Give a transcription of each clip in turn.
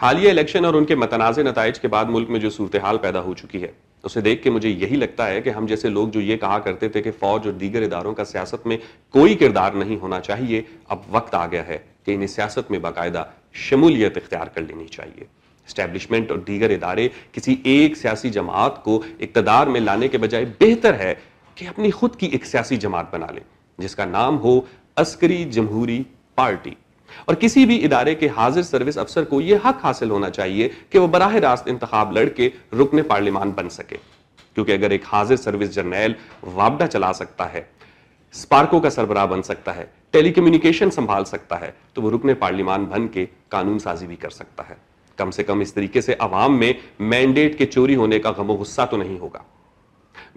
हालिया इलेक्शन और उनके मतनाज़ नतज के बाद मुल्क में जो सूरत हाल पैदा हो चुकी है उसे देख के मुझे यही लगता है कि हम जैसे लोग जो ये कहा करते थे कि फौज और दीगर इदारों का सियासत में कोई किरदार नहीं होना चाहिए अब वक्त आ गया है कि इन्हें सियासत में बाकायदा शमूलियत इख्तियार कर लेनी चाहिए स्टैब्लिशमेंट और दीगर इदारे किसी एक सियासी जमात को इकतदार में लाने के बजाय बेहतर है कि अपनी खुद की एक सियासी जमात बना लें जिसका नाम हो अस्करी जमहूरी पार्टी और किसी भी इदारे के हाजिर सर्विस अफसर को यह हक हासिल होना चाहिए कि वह बराह रास्त इंतब लड़के रुकन पार्लियमान बन सके क्योंकि अगर एक हाजिर सर्विस जर्नैल वापडा चला सकता है स्पार्को का सरबराह बन सकता है टेलीकम्युनिकेशन संभाल सकता है तो वो रुकन पार्लियमान बन के कानून साजी भी कर सकता है कम से कम इस तरीके से अवाम में मैंडेट के चोरी होने का गमो गुस्सा तो नहीं होगा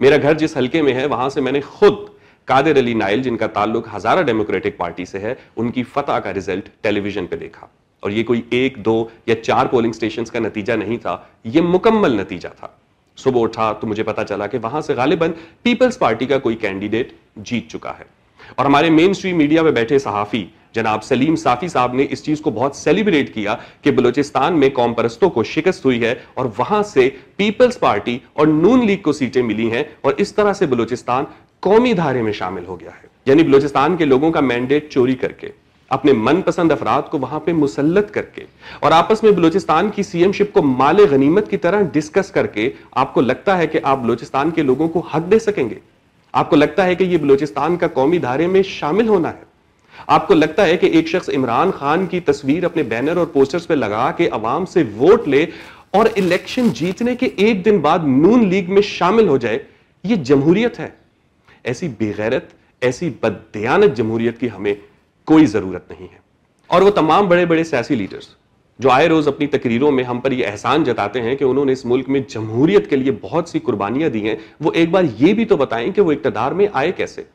मेरा घर जिस हल्के में है वहां से मैंने खुद कादिर अली नाइल जिनका ताल्लुक हजारा डेमोक्रेटिक पार्टी से है उनकी फतह का रिजल्ट टेलीविजन पे देखा और ये कोई एक दो या चार पोलिंग स्टेशन का नतीजा नहीं था ये मुकम्मल नतीजा था सुबह उठा तो मुझे पता चला कि वहां से गालिबन पीपल्स पार्टी का कोई कैंडिडेट जीत चुका है और हमारे मेन स्ट्रीम मीडिया में बैठे सहाफ़ी जनाब सलीम साफी साहब ने इस चीज को बहुत सेलिब्रेट किया कि बलोचिस्तान में कौम परस्तों को शिकस्त हुई है और वहां से पीपल्स पार्टी और नून लीग को सीटें मिली हैं और इस तरह से बलोचिस्तान कौमी धारे में शामिल हो गया है यानी बलूचिस्तान के लोगों का मैंडेट चोरी करके अपने मनपसंद अफराद को वहां पे मुसलत करके और आपस में बलूचिस्तान की सीएमशिप को माल गनीमत की तरह डिस्कस करके आपको लगता है कि आप बलूचिस्तान के लोगों को हक दे सकेंगे आपको लगता है कि ये बलूचिस्तान का कौमी धारे में शामिल होना है आपको लगता है कि एक शख्स इमरान खान की तस्वीर अपने बैनर और पोस्टर्स पर लगा के अवाम से वोट ले और इलेक्शन जीतने के एक दिन बाद नून लीग में शामिल हो जाए ये जमहूरियत है ऐसी बेगैरत ऐसी बदयानत जमहूरियत की हमें कोई ज़रूरत नहीं है और वो तमाम बड़े बड़े सियासी लीडर्स जो आए रोज़ अपनी तकरीरों में हम पर ये एहसान जताते हैं कि उन्होंने इस मुल्क में जमहूरियत के लिए बहुत सी कुर्बानियाँ दी हैं वो एक बार ये भी तो बताएं कि वो इकतदार में आए कैसे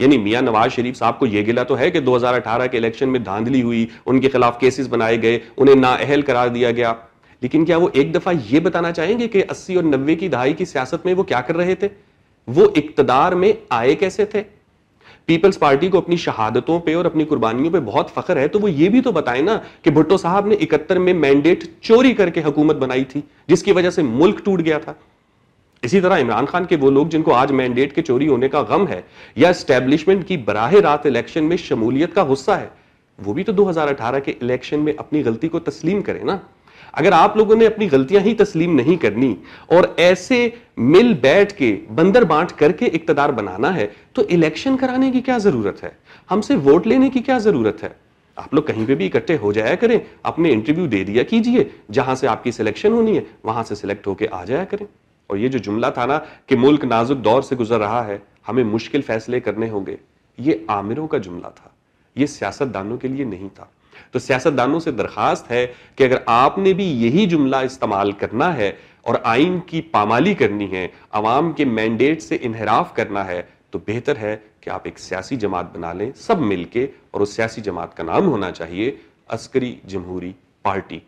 यानी मियाँ नवाज शरीफ साहब को यह गिला तो है कि 2018 के इलेक्शन में धांधली हुई उनके खिलाफ केसेस बनाए गए उन्हें नाअहल करार दिया गया लेकिन क्या वो एक दफ़ा ये बताना चाहेंगे कि अस्सी और नब्बे की दहाई की सियासत में वो क्या कर रहे थे वो इकतदार में आए कैसे थे पीपल्स पार्टी को अपनी शहादतों पे और अपनी कुर्बानियों पे बहुत फख्र है तो वो ये भी तो बताए ना कि भुट्टो साहब ने इकहत्तर में मैंडेट चोरी करके हुकूमत बनाई थी जिसकी वजह से मुल्क टूट गया था इसी तरह इमरान खान के वो लोग जिनको आज मैंडेट के चोरी होने का गम है या स्टैब्लिशमेंट की बराह रात इलेक्शन में शमूलियत का गुस्सा है वो भी तो 2018 के इलेक्शन में अपनी गलती को तस्लीम करें ना अगर आप लोगों ने अपनी गलतियां ही तस्लीम नहीं करनी और ऐसे मिल बैठ के बंदर बांट करके इकतदार बनाना है तो इलेक्शन कराने की क्या जरूरत है हमसे वोट लेने की क्या जरूरत है आप लोग कहीं पे भी इकट्ठे हो जाया करें अपने इंटरव्यू दे दिया कीजिए जहां से आपकी सिलेक्शन होनी है वहां से सिलेक्ट होके आ जाया करें और ये जो जुमला था ना कि मुल्क नाजुक दौर से गुजर रहा है हमें मुश्किल फैसले करने होंगे ये आमिरों का जुमला था ये सियासतदानों के लिए नहीं था तो सियासतदानों से दरखास्त है कि अगर आपने भी यही जुमला इस्तेमाल करना है और आइन की पामाली करनी है आवाम के मैंडेट से इनहराफ करना है तो बेहतर है कि आप एक सियासी जमात बना लें सब मिलके और उस सियासी जमात का नाम होना चाहिए अस्करी जमहूरी पार्टी